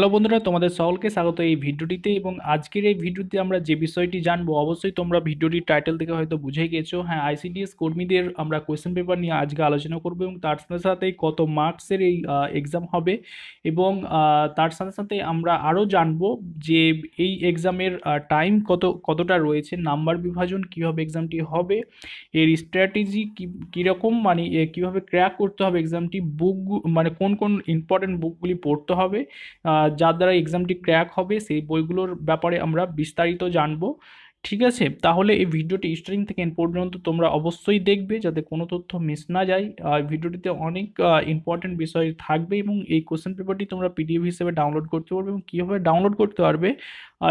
hello বন্ধুরা তোমাদের সকলকে স্বাগত এই ভিডিওটিতে এবং আজকের এই ভিডিওতে আমরা যে বিষয়টি জানবো অবশ্যই তোমরা ভিডিওটির টাইটেল থেকে হয়তো বুঝে গেছো হ্যাঁ আইসিডিএস কর্মীদের আমরা কোয়েশ্চেন পেপার নিয়ে আজকে আলোচনা করবো এবং তার সাথে সাথে কত মার্কসের এই এক্সাম হবে এবং তার সাথে সাথে আমরা আরও জানবো যে এই এক্সামের টাইম কত কতটা রয়েছে নাম্বার বিভাজন কীভাবে এক্সামটি হবে এর স্ট্র্যাটেজি কীরকম মানে কীভাবে ক্র্যাক করতে হবে এক্সামটি বুক মানে কোন কোন ইম্পর্টেন্ট বুকগুলি পড়তে হবে যার দ্বারা এক্সামটি ক্র্যাক হবে সেই বইগুলোর ব্যাপারে আমরা বিস্তারিত জানবো ঠিক আছে তাহলে এই ভিডিওটি স্টার্টিং থেকে এন পর্যন্ত তোমরা অবশ্যই দেখবে যাতে কোনো তথ্য মিস না যায় ভিডিওটিতে অনেক ইম্পর্টেন্ট বিষয় থাকবে এবং এই কোয়েশ্চেন পেপারটি তোমরা পিডিএফ হিসেবে ডাউনলোড করতে পারবে এবং কীভাবে ডাউনলোড করতে পারবে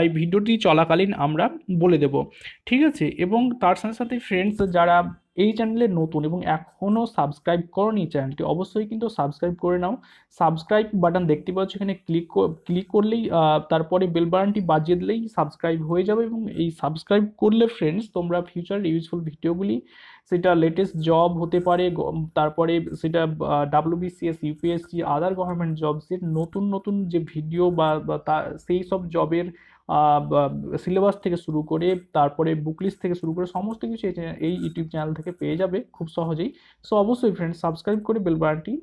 এই ভিডিওটি চলাকালীন আমরা বলে দেব ঠিক আছে এবং তার সাথে সাথে ফ্রেন্ডস যারা এই চ্যানেলে নতুন এবং এখনও সাবস্ক্রাইব করনি চ্যানেলটি অবশ্যই কিন্তু সাবস্ক্রাইব করে নাও সাবস্ক্রাইব বাটন দেখতে পাচ্ছ এখানে ক্লিক ক্লিক করলেই তারপরে বেল বাটনটি বাজিয়ে দিলেই সাবস্ক্রাইব হয়ে যাবে এবং এই সাবস্ক্রাইব করলে ফ্রেন্ডস তোমরা ফিউচার ইউজফুল ভিডিওগুলি সেটা লেটেস্ট জব হতে পারে তারপরে সেটা ডাব্লিউবিসিএস ইউপিএসসি আদার গভর্নমেন্ট সে নতুন নতুন যে ভিডিও বা সেই সব জবের সিলেবাস থেকে শুরু করে তারপরে বুকলিস্ট থেকে শুরু করে সমস্ত কিছু এই ইউটিউব চ্যানেল থেকে পেয়ে যাবে খুব সহজেই সো অবশ্যই ফ্রেন্ড সাবস্ক্রাইব করে বেলবাটি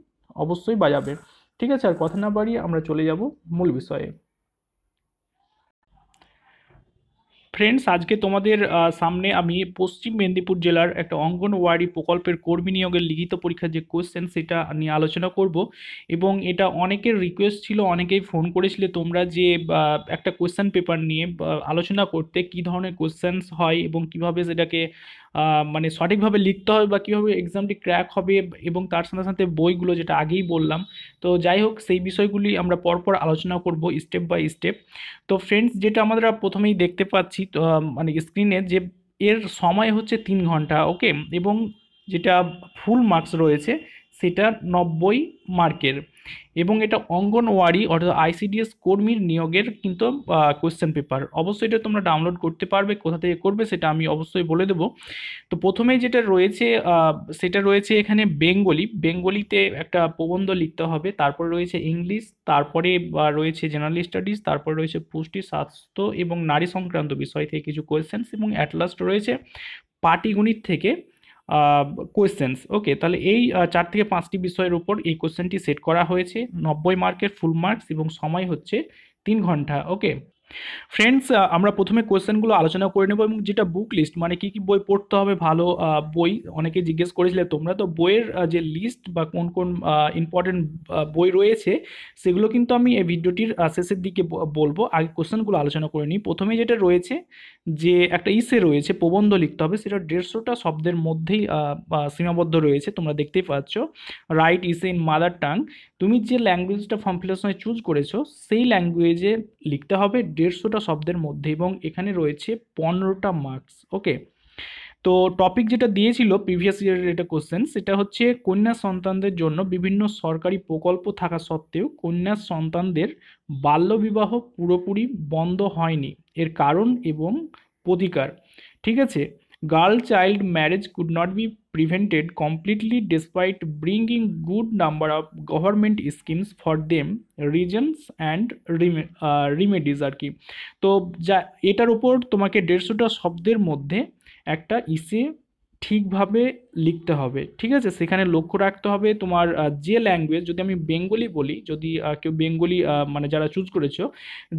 অবশ্যই বাজাবে ঠিক আছে আর কথা না বাড়িয়ে আমরা চলে যাব মূল বিষয়ে ফ্রেন্ডস আজকে তোমাদের সামনে আমি পশ্চিম মেদিনীপুর জেলার একটা অঙ্গনওয়াড়ি প্রকল্পের কর্মী নিয়োগের লিখিত পরীক্ষার যে কোয়েশ্চেন সেটা নিয়ে আলোচনা করব এবং এটা অনেকের রিকোয়েস্ট ছিল অনেকেই ফোন করেছিলে তোমরা যে একটা কোয়েশ্চেন পেপার নিয়ে আলোচনা করতে কি ধরনের কোয়েশ্চেন্স হয় এবং কিভাবে সেটাকে মানে সঠিকভাবে লিখতে হবে বা কীভাবে এক্সামটি ক্র্যাক হবে এবং তার সাথে সাথে বইগুলো যেটা আগেই বললাম তো যাই হোক সেই বিষয়গুলি আমরা পরপর আলোচনা করব স্টেপ বাই স্টেপ তো ফ্রেন্ডস যেটা আমরা প্রথমেই দেখতে পাচ্ছি মানে স্ক্রিনে যে এর সময় হচ্ছে তিন ঘন্টা ওকে এবং যেটা ফুল মার্কস রয়েছে সেটা নব্বই মার্কের এবং এটা অঙ্গনওয়াড়ি অর্থাৎ আইসিডিএস কর্মীর নিয়োগের কিন্তু কোয়েশ্চেন পেপার অবশ্যই এটা তোমরা ডাউনলোড করতে পারবে কোথা থেকে করবে সেটা আমি অবশ্যই বলে দেব তো প্রথমেই যেটা রয়েছে সেটা রয়েছে এখানে বেঙ্গলি বেঙ্গলিতে একটা প্রবন্ধ লিখতে হবে তারপরে রয়েছে ইংলিশ তারপরে রয়েছে জেনারেল স্টাডিজ তারপরে রয়েছে পুষ্টি স্বাস্থ্য এবং নারী সংক্রান্ত বিষয় থেকে কিছু কোয়েশ্চেন্স এবং অ্যাটলাস্ট রয়েছে পাটিগণিত থেকে কোয়েশ্চেন্স ওকে তাহলে এই চার থেকে পাঁচটি বিষয়ের উপর এই কোয়েশ্চেনটি সেট করা হয়েছে নব্বই মার্কের ফুল মার্কস এবং সময় হচ্ছে তিন ঘন্টা ওকে ফ্রেন্ডস আমরা প্রথমে কোয়েশ্চেনগুলো আলোচনা করে নেব এবং যেটা বুক লিস্ট মানে কী কী বই পড়তে হবে ভালো বই অনেকে জিজ্ঞেস করেছিলে তোমরা তো বইয়ের যে লিস্ট বা কোন কোন ইম্পর্টেন্ট বই রয়েছে সেগুলো কিন্তু আমি এই ভিডিওটির শেষের দিকে বলবো আগে কোয়েশ্চেনগুলো আলোচনা করে নিই প্রথমে যেটা রয়েছে যে একটা ইসে রয়েছে প্রবন্ধ লিখতে হবে সেটা দেড়শোটা শব্দের মধ্যেই সীমাবদ্ধ রয়েছে তোমরা দেখতেই পাচ্ছ রাইট ইসে ইন মাদার টাং তুমি যে ল্যাঙ্গুয়েজটা ফর্ম সময় চুজ করেছো সেই ল্যাঙ্গুয়েজে লিখতে হবে দেড়শোটা শব্দের মধ্যে এবং এখানে রয়েছে পনেরোটা মার্কস ওকে তো টপিক যেটা দিয়েছিল প্রিভিয়াস ইয়ারের এটা কোশ্চেন সেটা হচ্ছে কন্যা সন্তানদের জন্য বিভিন্ন সরকারি প্রকল্প থাকা সত্ত্বেও কন্যা সন্তানদের বাল্যবিবাহ পুরোপুরি বন্ধ হয়নি এর কারণ এবং প্রতিকার ঠিক আছে girl child marriage could not be prevented completely despite bringing good number of government schemes for them reasons and remedies আর কি তো যা এটার উপর তোমাকে দেড়শোটা শব্দের মধ্যে একটা ইসে ঠিকভাবে লিখতে হবে ঠিক আছে সেখানে লক্ষ্য রাখতে হবে তোমার যে ল্যাঙ্গুয়েজ যদি আমি বেঙ্গলি বলি যদি কেউ বেঙ্গলি মানে যারা চুজ করেছো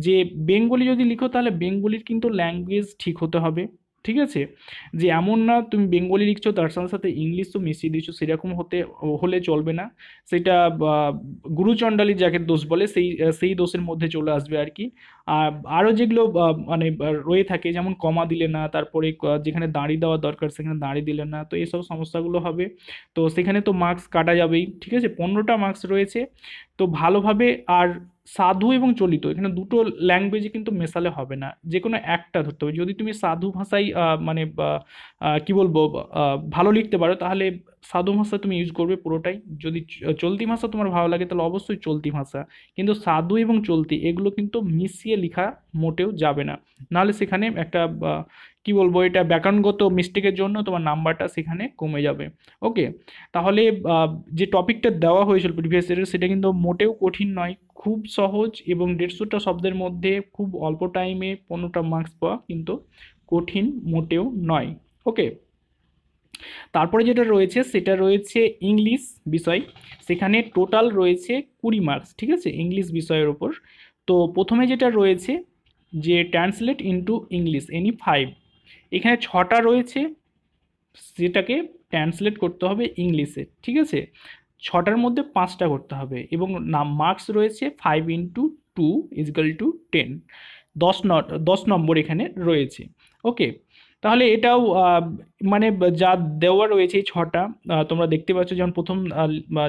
যে বেঙ্গলি যদি লিখো তাহলে বেঙ্গলির কিন্তু ল্যাঙ্গুয়েজ ঠিক হতে হবে ঠিক আছে যে এমন না তুমি বেঙ্গলি লিখছো তার সাথে সাথে ইংলিশ তো মিশিয়ে দিচ্ছ সেরকম হতে হলে চলবে না সেটা গুরুচণ্ডালি যাকে দোষ বলে সেই সেই দোষের মধ্যে চলে আসবে আর কি আর আরও যেগুলো মানে রয়ে থাকে যেমন কমা দিলে না তারপরে যেখানে দাঁড়িয়ে দেওয়া দরকার সেখানে দাঁড়িয়ে দিলে না তো এইসব সমস্যাগুলো হবে তো সেখানে তো মার্কস কাটা যাবেই ঠিক আছে পনেরোটা মার্কস রয়েছে তো ভালোভাবে আর সাধু এবং চলিত এখানে দুটো ল্যাঙ্গুয়েজে কিন্তু মেশালে হবে না যে কোনো একটা ধরতে হবে যদি তুমি সাধু ভাষাই মানে কি বলবো ভালো লিখতে পারো তাহলে সাধু ভাষা তুমি ইউজ করবে পুরোটাই যদি চলতি ভাষা তোমার ভালো লাগে তাহলে অবশ্যই চলতি ভাষা কিন্তু সাধু এবং চলতি এগুলো কিন্তু মিশিয়ে লেখা মোটেও যাবে না নাহলে সেখানে একটা কি বলবো এটা ব্যাকরণগত মিস্টেকের জন্য তোমার নাম্বারটা সেখানে কমে যাবে ওকে তাহলে যে টপিকটা দেওয়া হয়েছিল প্রিভিয়াস ইয়ারের সেটা কিন্তু মোটেও কঠিন নয় খুব সহজ এবং দেড়শোটা শব্দের মধ্যে খুব অল্প টাইমে পনেরোটা মার্কস পাওয়া কিন্তু কঠিন মোটেও নয় ওকে তারপরে যেটা রয়েছে সেটা রয়েছে ইংলিশ বিষয় সেখানে টোটাল রয়েছে কুড়ি মার্কস ঠিক আছে ইংলিশ বিষয়ের ওপর তো প্রথমে যেটা রয়েছে যে translate into English any five এখানে ছটা রয়েছে যেটাকে ট্রান্সলেট করতে হবে ইংলিশে ঠিক আছে ছটার মধ্যে পাঁচটা করতে হবে এবং নাম মার্কস রয়েছে five into two equal to ten দশ ন দশ নম্বর এখানে রয়েছে ওকে তাহলে এটাও মানে যা দেওয়া রয়েছে এই ছটা তোমরা দেখতে পাচ্ছ যেমন প্রথম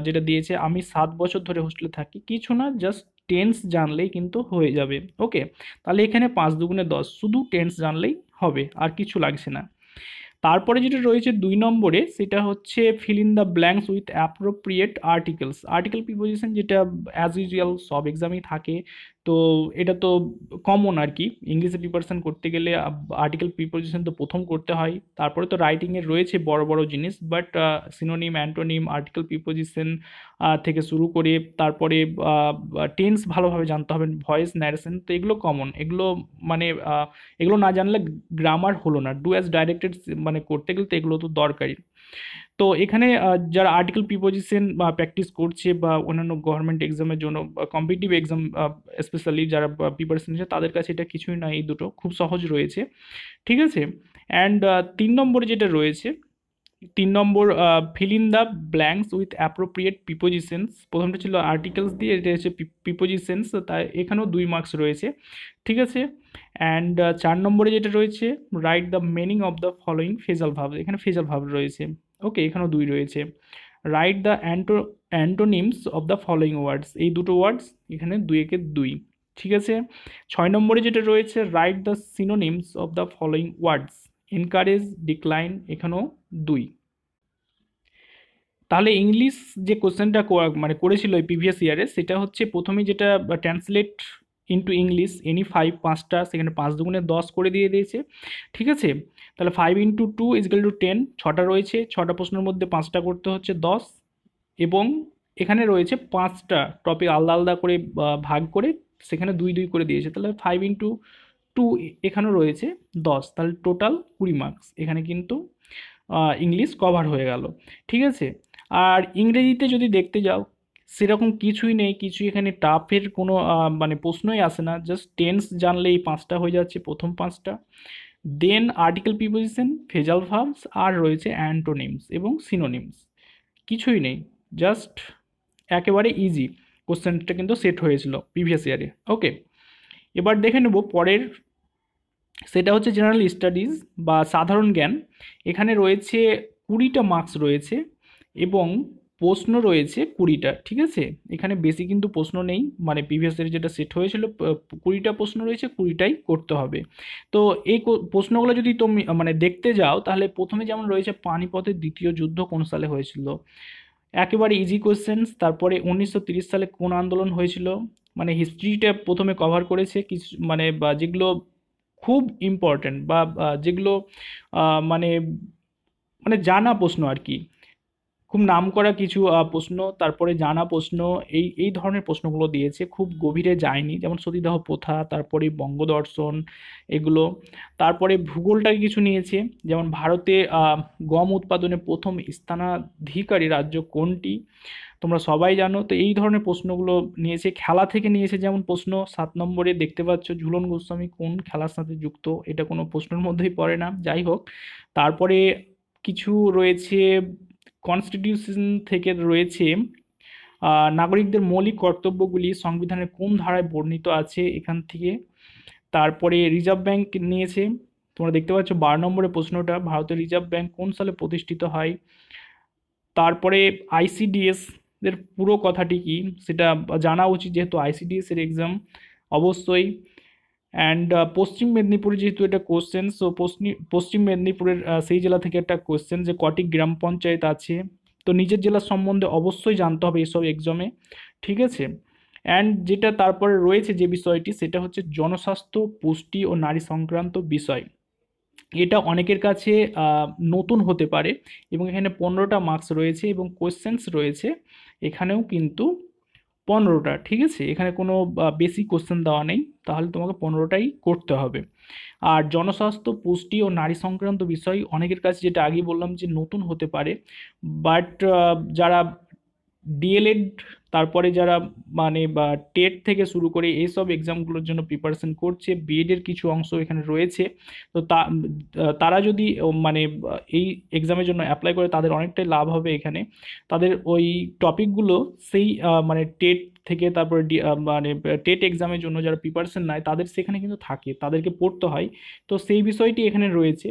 যেটা দিয়েছে আমি সাত বছর ধরে হোস্টেলে থাকি কিছু না জাস্ট টেন্স জানলেই কিন্তু হয়ে যাবে ওকে তাহলে এখানে পাঁচ দুগুণে দশ শুধু টেন্স জানলেই হবে আর কিছু লাগছে না তারপরে যেটা রয়েছে দুই নম্বরে সেটা হচ্ছে fill in the blanks with appropriate articles article preposition যেটা অ্যাজ ইউজুয়াল সব এক্সামই থাকে তো এটা তো কমন আর কি ইংলিশে প্রিপারেশান করতে গেলে আর্টিকেল প্রিপারেশান তো প্রথম করতে হয় তারপরে তো রাইটিংয়ের রয়েছে বড় বড় জিনিস but synonym antonym article preposition থেকে শুরু করে তারপরে টেন্স ভালোভাবে জানতে হবে ভয়েস ন্যারেশন তো এগুলো কমন এগুলো মানে এগুলো না জানলে গ্রামার হলো না ডু অ্যাজ ডাইরেক্টেড মানে করতে গেলে তো এগুলো তো দরকারি তো এখানে যারা আর্টিকেল প্রিপোজিশন বা প্র্যাকটিস করছে বা অন্যান্য গভর্নমেন্ট এক্সামের জন্য কম্পিটিটিভ এক্সাম স্পেশালি যারা প্রিপারেশন নিচ্ছে তাদের কাছে এটা কিছুই না এই দুটো খুব সহজ রয়েছে ঠিক আছে অ্যান্ড তিন নম্বরে যেটা রয়েছে তিন নম্বর fill in the blanks with appropriate prepositions প্রথমটা ছিল আর্টিকেলস দিয়ে এটা হচ্ছে প্রিপোজিশনস তাই এখানেও দুই মার্কস রয়েছে ঠিক আছে অ্যান্ড চার নম্বরে যেটা রয়েছে write the meaning of the following phrasal verb এখানে ফেজাল ভাব রয়েছে ওকে এখানেও দুই রয়েছে write the anto antonyms of the following words এই দুটো ওয়ার্ডস এখানে দুই একে দুই ঠিক আছে ছয় নম্বরে যেটা রয়েছে write the synonyms of the following words encourage decline এখানেও দুই তাহলে ইংলিশ যে কোশ্চেনটা মানে করেছিল এই প্রিভিয়াস ইয়ারে সেটা হচ্ছে প্রথমে যেটা translate into English any five পাঁচটা সেখানে পাঁচ দুগুণে দশ করে দিয়ে দিয়েছে ঠিক আছে তাহলে five into two equal to ten ছটা রয়েছে ছটা প্রশ্নের মধ্যে পাঁচটা করতে হচ্ছে দশ এবং এখানে রয়েছে পাঁচটা টপিক আলাদা আলাদা করে ভাগ করে সেখানে দুই দুই করে দিয়েছে তাহলে ফাইভ ইন্টু টু এখানেও রয়েছে দশ তাহলে টোটাল কুড়ি মার্কস এখানে কিন্তু ইংলিশ কভার হয়ে গেল ঠিক আছে আর ইংরেজিতে যদি দেখতে যাও সেরকম কিছুই নেই কিছু এখানে টাফের কোনো মানে প্রশ্নই আসে না জাস্ট টেন্স জানলে এই পাঁচটা হয়ে যাচ্ছে প্রথম পাঁচটা then article preposition phrasal verbs আর রয়েছে অ্যান্টোনিমস এবং সিনোনিমস কিছুই নেই জাস্ট একেবারে ইজি কোশ্চেনটা কিন্তু সেট হয়েছিল প্রিভিয়াস ইয়ারে ওকে এবার দেখে নেব পরের সেটা হচ্ছে জেনারেল স্টাডিজ বা সাধারণ জ্ঞান এখানে রয়েছে কুড়িটা মার্কস রয়েছে এবং প্রশ্ন রয়েছে কুড়িটা ঠিক আছে এখানে বেশি কিন্তু প্রশ্ন নেই মানে প্রিভিয়াস ইয়ারে যেটা সেট হয়েছিল কুড়িটা প্রশ্ন রয়েছে কুড়িটাই করতে হবে তো এই প্রশ্নগুলো যদি তুমি মানে দেখতে যাও তাহলে প্রথমে যেমন রয়েছে পানিপথের দ্বিতীয় যুদ্ধ কোন সালে হয়েছিল একেবারে ইজি কোয়েশ্চেন্স তারপরে উনিশশো সালে কোন আন্দোলন হয়েছিল মানে হিস্ট্রিটা প্রথমে কভার করেছে কিছু মানে বা যেগুলো খুব ইম্পর্ট্যান্ট বা যেগুলো মানে মানে জানা প্রশ্ন আর কি খুব নাম করা কিছু প্রশ্ন তারপরে জানা প্রশ্ন এই এই ধরনের প্রশ্নগুলো দিয়েছে খুব গভীরে যায়নি যেমন সতীদাহ প্রথা তারপরে বঙ্গদর্শন এগুলো তারপরে ভূগোলটাকে কিছু নিয়েছে যেমন ভারতে গম উৎপাদনে প্রথম স্থানাধিকারী রাজ্য কোনটি তোমরা সবাই জানো তো এই ধরনের প্রশ্নগুলো নিয়েছে খেলা থেকে নিয়েছে যেমন প্রশ্ন সাত নম্বরে দেখতে পাচ্ছ ঝুলন গোস্বামী কোন খেলার সাথে যুক্ত এটা কোনো প্রশ্নের মধ্যেই পড়ে না যাই হোক তারপরে কিছু রয়েছে কনস্টিটিউশন থেকে রয়েছে নাগরিকদের মৌলিক কর্তব্যগুলি সংবিধানের কোন ধারায় বর্ণিত আছে এখান থেকে তারপরে রিজার্ভ ব্যাংক নিয়েছে তোমরা দেখতে পাচ্ছ বারো নম্বরের প্রশ্নটা ভারতের রিজার্ভ ব্যাংক কোন সালে প্রতিষ্ঠিত হয় তারপরে আইসিডিএস এর পুরো কথাটি কি সেটা জানা উচিত যেহেতু আইসিডিএস এর এক্সাম অবশ্যই অ্যান্ড uh, পশ্চিম মেদিনীপুরে যেহেতু এটা কোশ্চেন সো পশ্চিম মেদিনীপুরের সেই জেলা থেকে একটা কোশ্চেন যে কটি গ্রাম পঞ্চায়েত আছে তো নিজের জেলার সম্বন্ধে অবশ্যই জানতে হবে এসব এক্সামে ঠিক আছে অ্যান্ড যেটা তারপরে রয়েছে যে বিষয়টি সেটা হচ্ছে জনস্বাস্থ্য পুষ্টি ও নারী সংক্রান্ত বিষয় এটা অনেকের কাছে নতুন হতে পারে এবং এখানে পনেরোটা মার্কস রয়েছে এবং কোয়েশ্চেন্স রয়েছে এখানেও কিন্তু পনেরোটা ঠিক আছে এখানে কোনো বেশি কোশ্চেন দেওয়া নেই তাহলে তোমাকে পনেরোটাই করতে হবে আর জনস্বাস্থ্য পুষ্টি ও নারী সংক্রান্ত বিষয় অনেকের কাছে যেটা আগেই বললাম যে নতুন হতে পারে বাট যারা ডিএলএড তারপরে যারা মানে বা টেট থেকে শুরু করে এইসব এক্সামগুলোর জন্য প্রিপারেশন করছে বিএডের কিছু অংশ এখানে রয়েছে তো তা তারা যদি মানে এই এক্সামের জন্য অ্যাপ্লাই করে তাদের অনেকটাই লাভ হবে এখানে তাদের ওই টপিকগুলো সেই মানে টেট থেকে তারপরে মানে টেট এক্সামের জন্য যারা প্রিপারেশন নেয় তাদের সেখানে কিন্তু থাকে তাদেরকে পড়তে হয় তো সেই বিষয়টি এখানে রয়েছে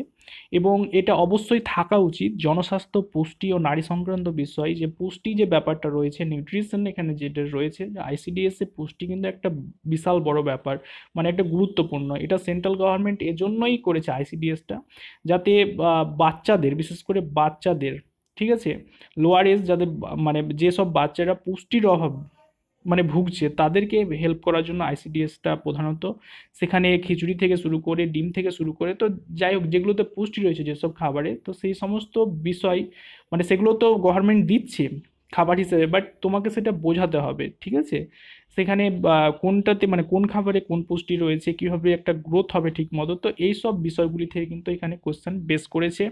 এবং এটা অবশ্যই থাকা উচিত জনস্বাস্থ্য পুষ্টি ও নারী সংক্রান্ত বিষয় যে পুষ্টি যে ব্যাপারটা রয়েছে নিউট্রিশন এখানে যেটা রয়েছে আইসিডিএসে পুষ্টি কিন্তু একটা বিশাল বড় ব্যাপার মানে একটা গুরুত্বপূর্ণ এটা সেন্ট্রাল গভর্নমেন্ট এজন্যই করেছে আইসিডিএসটা যাতে বাচ্চাদের বিশেষ করে বাচ্চাদের ঠিক আছে লোয়ার এজ যাদের মানে যেসব বাচ্চারা পুষ্টির অভাব মানে ভুগছে তাদেরকে হেল্প করার জন্য আইসিডিএসটা প্রধানত সেখানে খিচুড়ি থেকে শুরু করে ডিম থেকে শুরু করে তো যাই হোক যেগুলোতে পুষ্টি রয়েছে যেসব খাবারে তো সেই সমস্ত বিষয় মানে সেগুলো তো গভর্নমেন্ট দিচ্ছে খাবার হিসেবে বাট তোমাকে সেটা বোঝাতে হবে ঠিক আছে সেখানে কোনটাতে মানে কোন খাবারে কোন পুষ্টি রয়েছে কীভাবে একটা গ্রোথ হবে ঠিক মতো তো এই সব বিষয়গুলি থেকে কিন্তু এখানে কোশ্চেন বেস করেছে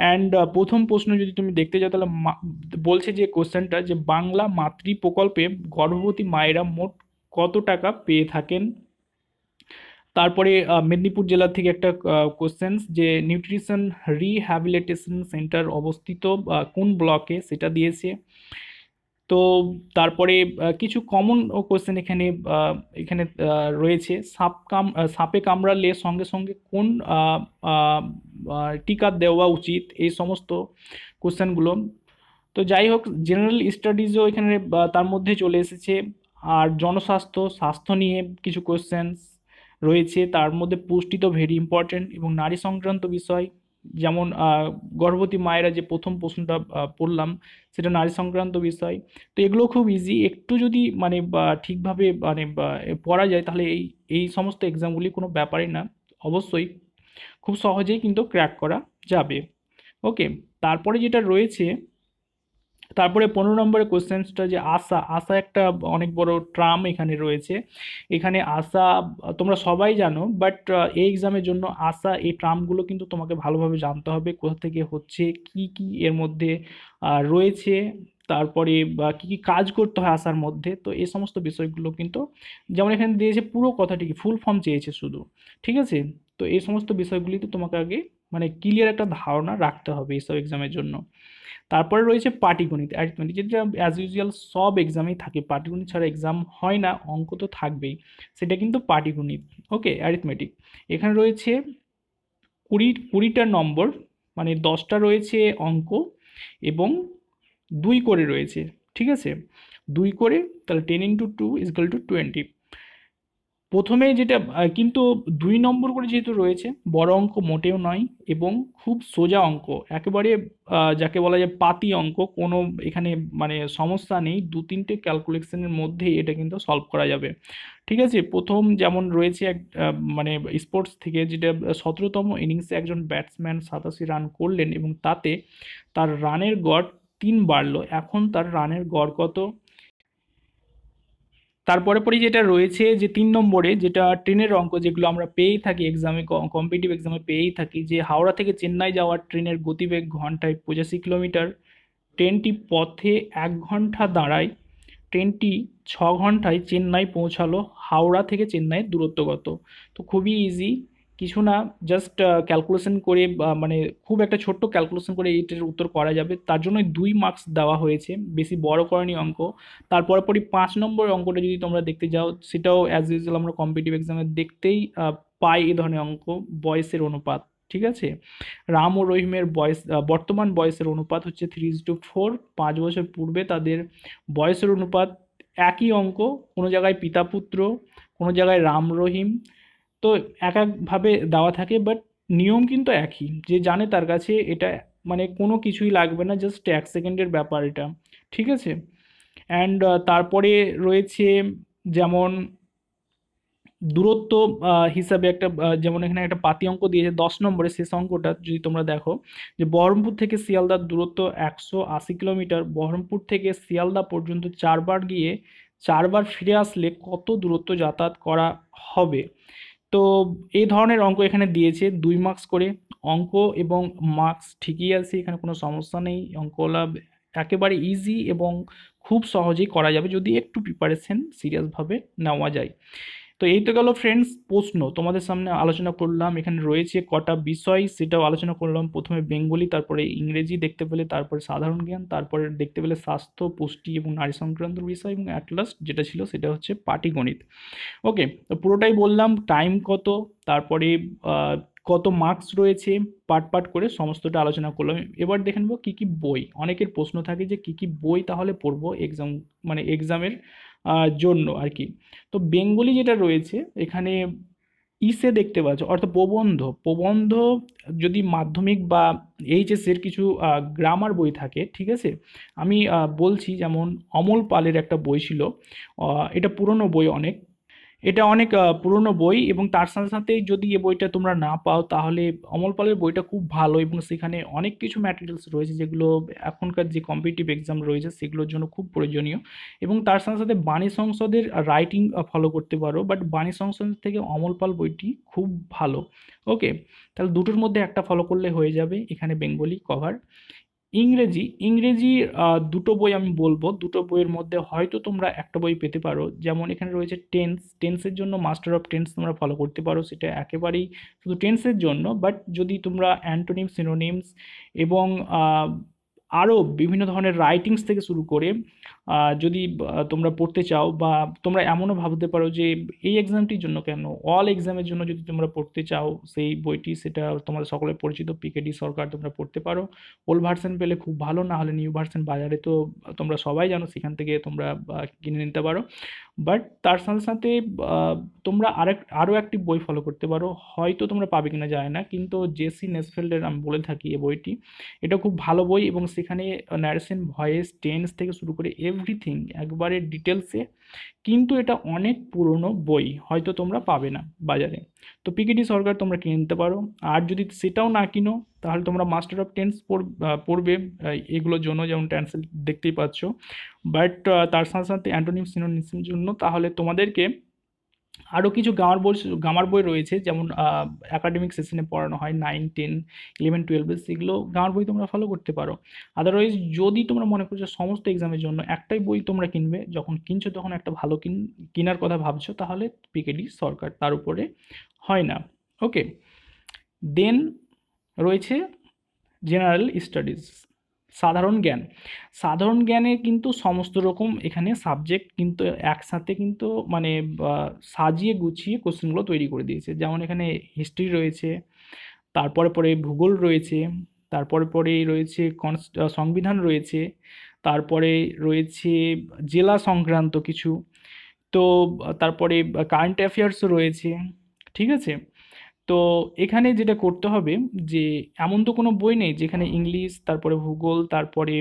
অ্যান্ড uh, প্রথম প্রশ্ন যদি তুমি দেখতে যাও তাহলে বলছে যে কোশ্চেনটা যে বাংলা মাতৃ প্রকল্পে গর্ভবতী মায়েরা মোট কত টাকা পেয়ে থাকেন তারপরে মেদিনীপুর জেলা থেকে একটা কোশ্চেন্স যে নিউট্রিশন রিহ্যাবিলিটেশন সেন্টার অবস্থিত কোন ব্লকে সেটা দিয়েছে তো তারপরে কিছু কমন কোশ্চেন এখানে এখানে রয়েছে সাপ কাম সাপে কামড়ালে সঙ্গে সঙ্গে কোন টিকা দেওয়া উচিত এই সমস্ত কোয়েশ্চেনগুলো তো যাই হোক জেনারেল স্টাডিজও এখানে তার মধ্যে চলে এসেছে আর জনস্বাস্থ্য স্বাস্থ্য নিয়ে কিছু কোয়েশ্চেন রয়েছে তার মধ্যে পুষ্টি তো ভেরি ইম্পর্ট্যান্ট এবং নারী সংক্রান্ত বিষয় যেমন গর্ভবতী মায়েরা যে প্রথম প্রশ্নটা পড়লাম সেটা নারী সংক্রান্ত বিষয় তো এগুলো খুব ইজি একটু যদি মানে ঠিকভাবে মানে পড়া যায় তাহলে এই এই সমস্ত এক্সামগুলি কোনো ব্যাপারই না অবশ্যই খুব সহজেই কিন্তু ক্র্যাক করা যাবে ওকে তারপরে যেটা রয়েছে তারপরে পনেরো নম্বরের কোশ্চেন্সটা যে আশা আশা একটা অনেক বড় ট্রাম এখানে রয়েছে এখানে আশা তোমরা সবাই জানো বাট এই এক্সামের জন্য আশা এই ট্রামগুলো কিন্তু তোমাকে ভালোভাবে জানতে হবে কোথা থেকে হচ্ছে কি কি এর মধ্যে রয়েছে তারপরে বা কী কী কাজ করতে হয় আসার মধ্যে তো এই সমস্ত বিষয়গুলো কিন্তু যেমন এখানে দিয়েছে পুরো কথাটি ফুল ফর্ম চেয়েছে শুধু ঠিক আছে তো এই সমস্ত বিষয়গুলিতে তোমাকে আগে মানে ক্লিয়ার একটা ধারণা রাখতে হবে এইসব এক্সামের জন্য তারপরে রয়েছে পাটিগণিত অ্যারিথমেটিক যেটা অ্যাজ ইউজুয়াল সব এক্সামেই থাকে পাটিগণিত ছাড়া এক্সাম হয় না অঙ্ক তো থাকবেই সেটা কিন্তু পাটিগণিত ওকে অ্যারিথমেটিক এখানে রয়েছে কুড়ি কুড়িটা নম্বর মানে দশটা রয়েছে অঙ্ক এবং দুই করে রয়েছে ঠিক আছে দুই করে তাহলে ten into two equal to twenty প্রথমে যেটা কিন্তু দুই নম্বর করে যেহেতু রয়েছে বড় অঙ্ক মোটেও নয় এবং খুব সোজা অঙ্ক একেবারে যাকে বলা যায় পাতি অঙ্ক কোনো এখানে মানে সমস্যা নেই দু তিনটে ক্যালকুলেশনের মধ্যেই এটা কিন্তু সলভ করা যাবে ঠিক আছে প্রথম যেমন রয়েছে এক মানে স্পোর্টস থেকে যেটা সতেরোতম ইনিংসে একজন ব্যাটসম্যান সাতাশি রান করলেন এবং তাতে তার রানের গড় তিন বাড়লো এখন তার রানের গড় কত তারপরে পরে যেটা রয়েছে যে তিন নম্বরে যেটা ট্রেনের অঙ্ক যেগুলো আমরা পেয়েই থাকি এক্সামে কম্পিটিভ এক্সামে পেয়েই থাকি যে হাওড়া থেকে চেন্নাই যাওয়ার ট্রেনের গতিবেগ ঘন্টায় পঁচাশি কিলোমিটার ট্রেনটি পথে এক ঘন্টা দাঁড়ায় ট্রেনটি ছ ঘন্টায় চেন্নাই পৌঁছালো হাওড়া থেকে চেন্নাইয়ের দূরত্বগত তো খুবই ইজি কিছু না জাস্ট ক্যালকুলেশন করে মানে খুব একটা ছোট্ট ক্যালকুলেশন করে এইটার উত্তর করা যাবে তার জন্য দুই মার্কস দেওয়া হয়েছে বেশি বড় করেনি অঙ্ক তারপরে পরই পাঁচ নম্বর অঙ্কটা যদি তোমরা দেখতে যাও সেটাও অ্যাজ ইউজুয়াল আমরা কম্পিটিভ এক্সামে দেখতেই পাই এই ধরনের অঙ্ক বয়সের অনুপাত ঠিক আছে রাম ও রহিমের বয়স বর্তমান বয়সের অনুপাত হচ্ছে থ্রি টু ফোর পাঁচ বছর পূর্বে তাদের বয়সের অনুপাত একই অঙ্ক কোনো জায়গায় পিতা পুত্র কোনো জায়গায় রাম রহিম তো এক একভাবে দেওয়া থাকে বাট নিয়ম কিন্তু একই যে জানে তার কাছে এটা মানে কোনো কিছুই লাগবে না জাস্ট এক সেকেন্ডের ব্যাপার এটা ঠিক আছে অ্যান্ড তারপরে রয়েছে যেমন দূরত্ব হিসাবে একটা যেমন এখানে একটা পাতি অঙ্ক দিয়েছে দশ নম্বরে শেষ অঙ্কটা যদি তোমরা দেখো যে বহরমপুর থেকে শিয়ালদার দূরত্ব একশো আশি কিলোমিটার বহরমপুর থেকে শিয়ালদা পর্যন্ত চারবার গিয়ে চারবার ফিরে আসলে কত দূরত্ব যাতায়াত করা হবে তো এই ধরনের অঙ্ক এখানে দিয়েছে দুই মার্কস করে অঙ্ক এবং মার্কস ঠিকই আছে এখানে কোনো সমস্যা নেই লাভ একেবারে ইজি এবং খুব সহজেই করা যাবে যদি একটু প্রিপারেশন সিরিয়াসভাবে নেওয়া যায় তো এই তো গেল ফ্রেন্ডস প্রশ্ন তোমাদের সামনে আলোচনা করলাম এখানে রয়েছে কটা বিষয় সেটাও আলোচনা করলাম প্রথমে বেঙ্গলি তারপরে ইংরেজি দেখতে পেলে তারপরে সাধারণ জ্ঞান তারপরে দেখতে পেলে স্বাস্থ্য পুষ্টি এবং নারী সংক্রান্ত বিষয় এবং অ্যাটলাস্ট যেটা ছিল সেটা হচ্ছে পাটিগণিত ওকে তো পুরোটাই বললাম টাইম কত তারপরে কত মার্কস রয়েছে পার্ট পার্ট করে সমস্তটা আলোচনা করলাম এবার দেখে নেবো কী কী বই অনেকের প্রশ্ন থাকে যে কী কী বই তাহলে পড়বো এক্সাম মানে এক্সামের জন্য আর কি তো বেঙ্গলি যেটা রয়েছে এখানে ইসে দেখতে পাচ্ছ অর্থাৎ প্রবন্ধ প্রবন্ধ যদি মাধ্যমিক বা এইচএসের কিছু গ্রামার বই থাকে ঠিক আছে আমি বলছি যেমন অমল পালের একটা বই ছিল এটা পুরনো বই অনেক এটা অনেক পুরনো বই এবং তার সাথে সাথে যদি এ বইটা তোমরা না পাও তাহলে অমল পালের বইটা খুব ভালো এবং সেখানে অনেক কিছু ম্যাটেরিয়ালস রয়েছে যেগুলো এখনকার যে কম্পিটিটিভ এক্সাম রয়েছে সেগুলোর জন্য খুব প্রয়োজনীয় এবং তার সাথে সাথে বাণী সংসদের রাইটিং ফলো করতে পারো বাট বাণী সংসদ থেকে অমল পাল বইটি খুব ভালো ওকে তাহলে দুটোর মধ্যে একটা ফলো করলে হয়ে যাবে এখানে বেঙ্গলি কভার ইংরেজি ইংরেজি দুটো বই আমি বলবো দুটো বইয়ের মধ্যে হয়তো তোমরা একটা বই পেতে পারো যেমন এখানে রয়েছে টেন্স টেন্সের জন্য মাস্টার অফ টেন্স তোমরা ফলো করতে পারো সেটা একেবারেই শুধু টেন্সের জন্য বাট যদি তোমরা অ্যান্টোনিমস সিনোনিমস এবং আরও বিভিন্ন ধরনের রাইটিংস থেকে শুরু করে যদি তোমরা পড়তে চাও বা তোমরা এমনও ভাবতে পারো যে এই এক্সামটির জন্য কেন অল এক্সামের জন্য যদি তোমরা পড়তে চাও সেই বইটি সেটা তোমাদের সকলে পরিচিত পিকেডি সরকার তোমরা পড়তে পারো ওল্ড ভার্সন পেলে খুব ভালো না হলে নিউ ভার্সন বাজারে তো তোমরা সবাই জানো সেখান থেকে তোমরা কিনে নিতে পারো বাট তার সাথে সাথে তোমরা আরেক আরও একটি বই ফলো করতে পারো হয়তো তোমরা পাবে কিনা যায় না কিন্তু জেসি নেসফেল্ডের আমি বলে থাকি এই বইটি এটা খুব ভালো বই এবং সেখানে ন্যারেশন ভয়েস টেন্স থেকে শুরু করে এভরিথিং একবারে ডিটেলসে কিন্তু এটা অনেক পুরনো বই হয়তো তোমরা পাবে না বাজারে তো পিকেটি সরকার তোমরা কিনে নিতে পারো আর যদি সেটাও না কিনো তাহলে তোমরা মাস্টার অফ টেন্স পড়বে এগুলোর জন্য যেমন টেন্সেল দেখতেই পাচ্ছ বাট তার সাথে সাথে অ্যান্টোনিম সিনোনিসের জন্য তাহলে তোমাদেরকে আরও কিছু গামার বই গামার বই রয়েছে যেমন অ্যাকাডেমিক সেশনে পড়ানো হয় নাইন টেন ইলেভেন টুয়েলভে সেগুলো গামার বই তোমরা ফলো করতে পারো আদারওয়াইজ যদি তোমরা মনে করছো সমস্ত এক্সামের জন্য একটাই বই তোমরা কিনবে যখন কিনছো তখন একটা ভালো কিন কেনার কথা ভাবছো তাহলে পিকেডি সরকার তার উপরে হয় না ওকে দেন রয়েছে জেনারেল স্টাডিজ সাধারণ জ্ঞান সাধারণ জ্ঞানে কিন্তু সমস্ত রকম এখানে সাবজেক্ট কিন্তু একসাথে কিন্তু মানে সাজিয়ে গুছিয়ে কোশ্চেনগুলো তৈরি করে দিয়েছে যেমন এখানে হিস্ট্রি রয়েছে তারপরে পরে ভূগোল রয়েছে তারপরে পরে রয়েছে সংবিধান রয়েছে তারপরে রয়েছে জেলা সংক্রান্ত কিছু তো তারপরে কারেন্ট অ্যাফেয়ার্সও রয়েছে ঠিক আছে তো এখানে যেটা করতে হবে যে এমন তো কোনো বই নেই যেখানে ইংলিশ তারপরে ভূগোল তারপরে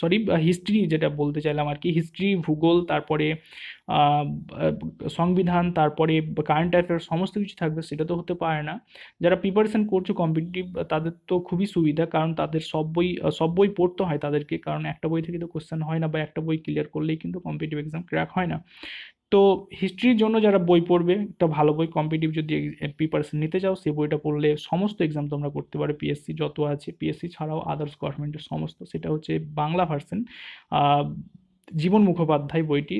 সরি হিস্ট্রি যেটা বলতে চাইলাম আর কি হিস্ট্রি ভূগোল তারপরে সংবিধান তারপরে কারেন্ট অ্যাফেয়ার সমস্ত কিছু থাকবে সেটা তো হতে পারে না যারা প্রিপারেশান করছে কম্পিটিটিভ তাদের তো খুবই সুবিধা কারণ তাদের সব বই সব বই পড়তে হয় তাদেরকে কারণ একটা বই থেকে তো কোশ্চেন হয় না বা একটা বই ক্লিয়ার করলেই কিন্তু কম্পিটিভ এক্সাম ক্র্যাক হয় না তো হিস্ট্রির জন্য যারা বই পড়বে একটা ভালো বই কম্পিটিভ যদি প্রিপারেশন নিতে চাও সেই বইটা পড়লে সমস্ত এক্সাম তোমরা করতে পারো পিএসসি যত আছে পিএসসি ছাড়াও আদার্স গভর্নমেন্টের সমস্ত সেটা হচ্ছে বাংলা ভার্সেন জীবন মুখোপাধ্যায় বইটি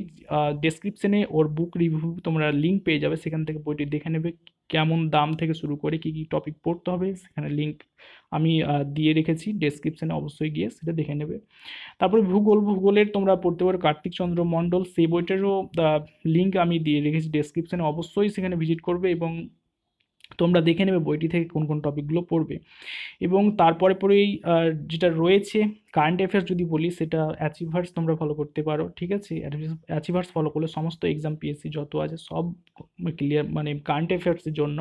ডেসক্রিপশনে ওর বুক রিভিউ তোমরা লিঙ্ক পেয়ে যাবে সেখান থেকে বইটি দেখে নেবে কেমন দাম থেকে শুরু করে কি কি টপিক পড়তে হবে সেখানে লিঙ্ক আমি দিয়ে রেখেছি ডেসক্রিপশানে অবশ্যই গিয়ে সেটা দেখে নেবে তারপরে ভূগোল ভূগোলের তোমরা পড়তে পারো কার্তিক চন্দ্র মণ্ডল সেই বইটারও লিঙ্ক আমি দিয়ে রেখেছি ডেসক্রিপশানে অবশ্যই সেখানে ভিজিট করবে এবং তোমরা দেখে নেবে বইটি থেকে কোন কোন টপিকগুলো পড়বে এবং তারপরে পরেই যেটা রয়েছে কারেন্ট অ্যাফেয়ার্স যদি বলি সেটা অ্যাচিভার্স তোমরা ফলো করতে পারো ঠিক আছে অ্যাচিভার্স ফলো করলে সমস্ত এক্সাম পিএসসি যত আছে সব ক্লিয়ার মানে কারেন্ট অ্যাফেয়ার্সের জন্য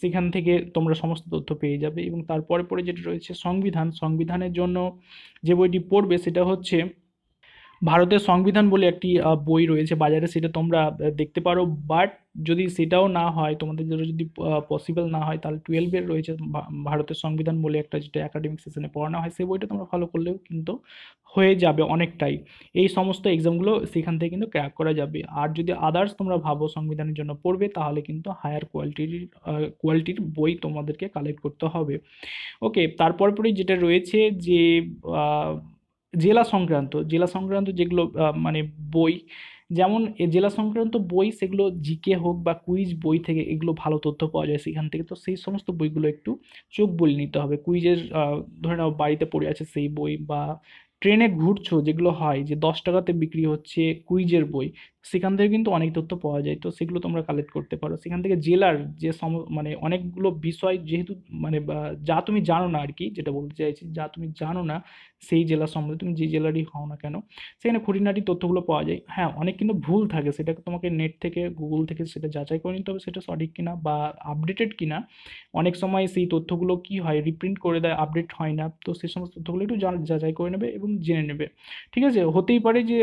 সেখান থেকে তোমরা সমস্ত তথ্য পেয়ে যাবে এবং তারপরে পরে যেটা রয়েছে সংবিধান সংবিধানের জন্য যে বইটি পড়বে সেটা হচ্ছে ভারতের সংবিধান বলে একটি বই রয়েছে বাজারে সেটা তোমরা দেখতে পারো বাট যদি সেটাও না হয় তোমাদের যদি পসিবল না হয় তাহলে টুয়েলভের রয়েছে ভারতের সংবিধান বলে একটা যেটা একাডেমিক সেশনে পড়ানো হয় সেই বইটা তোমরা ফলো করলেও কিন্তু হয়ে যাবে অনেকটাই এই সমস্ত এক্সামগুলো সেখান থেকে কিন্তু ক্র্যাক করা যাবে আর যদি আদার্স তোমরা ভাবো সংবিধানের জন্য পড়বে তাহলে কিন্তু হায়ার কোয়ালিটির কোয়ালিটির বই তোমাদেরকে কালেক্ট করতে হবে ওকে তারপর পরে যেটা রয়েছে যে জেলা সংক্রান্ত জেলা সংক্রান্ত যেগুলো মানে বই যেমন জেলা সংক্রান্ত বই সেগুলো জিকে হোক বা কুইজ বই থেকে এগুলো ভালো তথ্য পাওয়া যায় সেখান থেকে তো সেই সমস্ত বইগুলো একটু চোখ বলে নিতে হবে কুইজের ধরে নাও বাড়িতে পড়ে আছে সেই বই বা ট্রেনে ঘুরছো যেগুলো হয় যে দশ টাকাতে বিক্রি হচ্ছে কুইজের বই সেখান থেকে কিন্তু অনেক তথ্য পাওয়া যায় তো সেগুলো তোমরা কালেক্ট করতে পারো সেখান থেকে জেলার যে সম মানে অনেকগুলো বিষয় যেহেতু মানে যা তুমি জানো না আর কি যেটা বলতে চাইছি যা তুমি জানো না সেই জেলা সম্বন্ধে তুমি যে জেলারই হও না কেন সেখানে খুঁটিনাটি তথ্যগুলো পাওয়া যায় হ্যাঁ অনেক কিন্তু ভুল থাকে সেটা তোমাকে নেট থেকে গুগল থেকে সেটা যাচাই করে নিতে হবে সেটা সঠিক কিনা বা আপডেটেড কিনা অনেক সময় সেই তথ্যগুলো কি হয় রিপ্রিন্ট করে দেয় আপডেট হয় না তো সেই সমস্ত তথ্যগুলো একটু যাচাই করে নেবে এবং জেনে নেবে ঠিক আছে হতেই পারে যে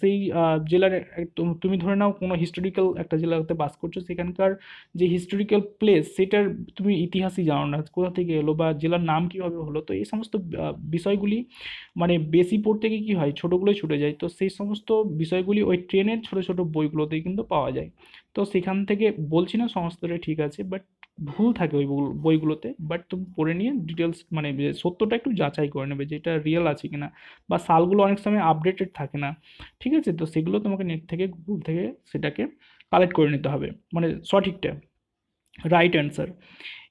সেই জেলার তো তুমি ধরে নাও কোনো হিস্টোরিক্যাল একটা জেলাতে বাস করছো সেখানকার যে হিস্টোরিক্যাল প্লেস সেটার তুমি ইতিহাসই জানো না কোথা থেকে এলো বা জেলার নাম কীভাবে হলো তো এই সমস্ত বিষয়গুলি মানে বেশি পড়তে গিয়ে কী হয় ছোটোগুলোই ছুটে যায় তো সেই সমস্ত বিষয়গুলি ওই ট্রেনের ছোটো ছোটো বইগুলোতেই কিন্তু পাওয়া যায় তো সেখান থেকে বলছি না সমস্তটাই ঠিক আছে বাট ভুল থাকে ওই বইগুলোতে বাট তুমি পড়ে নিয়ে ডিটেলস মানে সত্যটা একটু যাচাই করে নেবে যে এটা রিয়েল আছে কি না বা সালগুলো অনেক সময় আপডেটেড থাকে না ঠিক আছে তো সেগুলো তোমাকে নেট থেকে গুগল থেকে সেটাকে কালেক্ট করে নিতে হবে মানে সঠিকটা রাইট অ্যান্সার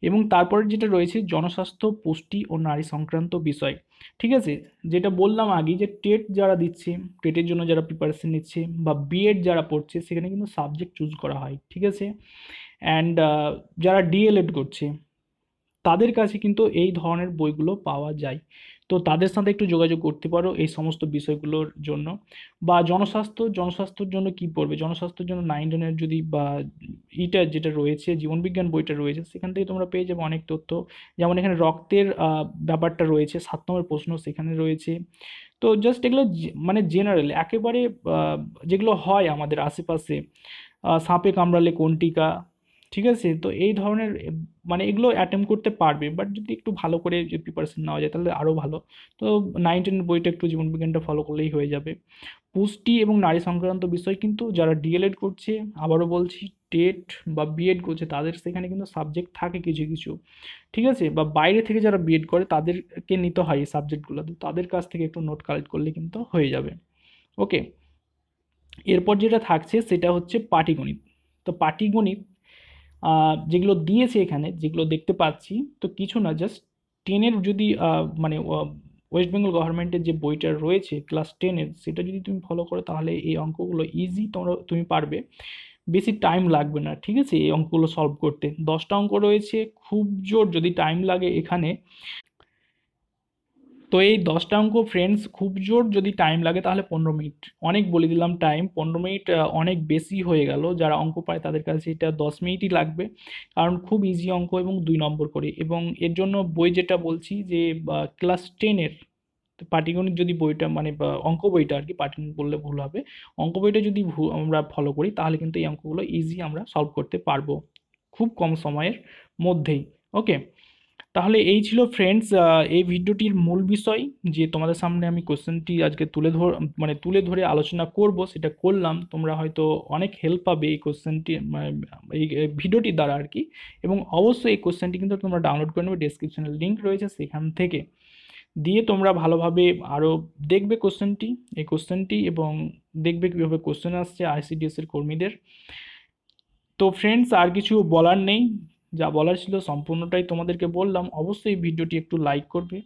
এবং তারপরে যেটা রয়েছে জনস্বাস্থ্য পুষ্টি ও নারী সংক্রান্ত বিষয় ঠিক আছে যেটা বললাম আগে যে টেট যারা দিচ্ছে টেটের জন্য যারা প্রিপারেশন নিচ্ছে বা বিএড যারা পড়ছে সেখানে কিন্তু সাবজেক্ট চুজ করা হয় ঠিক আছে অ্যান্ড uh, যারা ডিএলএড করছে তাদের কাছে কিন্তু এই ধরনের বইগুলো পাওয়া যায় তো তাদের সাথে একটু যোগাযোগ করতে পারো এই সমস্ত বিষয়গুলোর জন্য বা জনস্বাস্থ্য জনস্বাস্থ্যর জন্য কি পড়বে জনস্বাস্থ্যের জন্য নাইন যদি বা ইটা যেটা রয়েছে জীবনবিজ্ঞান বইটা রয়েছে সেখান থেকে তোমরা পেয়ে যাবে অনেক তথ্য যেমন এখানে রক্তের ব্যাপারটা রয়েছে সাত নম্বর প্রশ্ন সেখানে রয়েছে তো জাস্ট এগুলো মানে জেনারেল একেবারে যেগুলো হয় আমাদের আশেপাশে সাপে কামড়ালে কোন টিকা ঠিক আছে তো এই ধরনের মানে এগুলো অ্যাটেম্প করতে পারবে বাট যদি একটু ভালো করে যদি প্রিপারেশন নেওয়া যায় তাহলে আরও ভালো তো নাইন টেন বইটা একটু জীবনবিজ্ঞানটা ফলো করলেই হয়ে যাবে পুষ্টি এবং নারী সংক্রান্ত বিষয় কিন্তু যারা ডিএলএড করছে আবারও বলছি টেট বা বিএড করছে তাদের সেখানে কিন্তু সাবজেক্ট থাকে কিছু কিছু ঠিক আছে বা বাইরে থেকে যারা বিএড করে তাদেরকে নিতে হয় এই সাবজেক্টগুলো তাদের কাছ থেকে একটু নোট কালেক্ট করলে কিন্তু হয়ে যাবে ওকে এরপর যেটা থাকছে সেটা হচ্ছে পাটিগণিত তো পাটিগণিত যেগুলো দিয়েছে এখানে যেগুলো দেখতে পাচ্ছি তো কিছু না জাস্ট টেনের যদি মানে ওয়েস্ট বেঙ্গল গভর্নমেন্টের যে বইটা রয়েছে ক্লাস টেনের সেটা যদি তুমি ফলো করো তাহলে এই অঙ্কগুলো ইজি তোমরা তুমি পারবে বেশি টাইম লাগবে না ঠিক আছে এই অঙ্কগুলো সলভ করতে দশটা অঙ্ক রয়েছে খুব জোর যদি টাইম লাগে এখানে তো এই দশটা অঙ্ক ফ্রেন্ডস খুব জোর যদি টাইম লাগে তাহলে পনেরো মিনিট অনেক বলে দিলাম টাইম পনেরো মিনিট অনেক বেশি হয়ে গেল যারা অঙ্ক পায় তাদের কাছে এটা দশ মিনিটই লাগবে কারণ খুব ইজি অঙ্ক এবং দুই নম্বর করে এবং এর জন্য বই যেটা বলছি যে ক্লাস টেনের পাটিগণিত যদি বইটা মানে অঙ্ক বইটা আর কি পাটিগণিত বললে ভুল হবে অঙ্ক বইটা যদি আমরা ফলো করি তাহলে কিন্তু এই অঙ্কগুলো ইজি আমরা সলভ করতে পারবো খুব কম সময়ের মধ্যেই ওকে তাহলে এই ছিল ফ্রেন্ডস এই ভিডিওটির মূল বিষয় যে তোমাদের সামনে আমি কোশ্চেনটি আজকে তুলে ধর মানে তুলে ধরে আলোচনা করব সেটা করলাম তোমরা হয়তো অনেক হেল্প পাবে এই কোশ্চেনটি মানে এই ভিডিওটির দ্বারা আর কি এবং অবশ্যই এই কোশ্চেনটি কিন্তু তোমরা ডাউনলোড করে নেবে ডিসক্রিপশনের লিঙ্ক রয়েছে সেখান থেকে দিয়ে তোমরা ভালোভাবে আরও দেখবে কোশ্চেনটি এই কোশ্চেনটি এবং দেখবে কীভাবে কোশ্চেন আসছে আইসিডিএসের কর্মীদের তো ফ্রেন্ডস আর কিছু বলার নেই যা বলার ছিল সম্পূর্ণটাই তোমাদেরকে বললাম অবশ্যই ভিডিওটি একটু লাইক করবে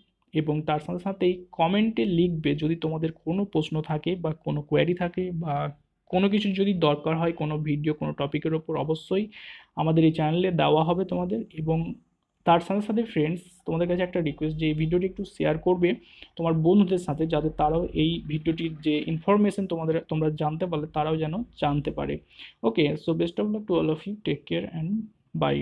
এবং তার সাথে সাথেই কমেন্টে লিখবে যদি তোমাদের কোনো প্রশ্ন থাকে বা কোনো কোয়ারি থাকে বা কোনো কিছু যদি দরকার হয় কোনো ভিডিও কোনো টপিকের ওপর অবশ্যই আমাদের এই চ্যানেলে দেওয়া হবে তোমাদের এবং তার সাথে সাথে ফ্রেন্ডস তোমাদের কাছে একটা রিকোয়েস্ট যে এই ভিডিওটি একটু শেয়ার করবে তোমার বন্ধুদের সাথে যাতে তারাও এই ভিডিওটির যে ইনফরমেশন তোমাদের তোমরা জানতে পারলে তারাও যেন জানতে পারে okay so best of luck to all of you take care and by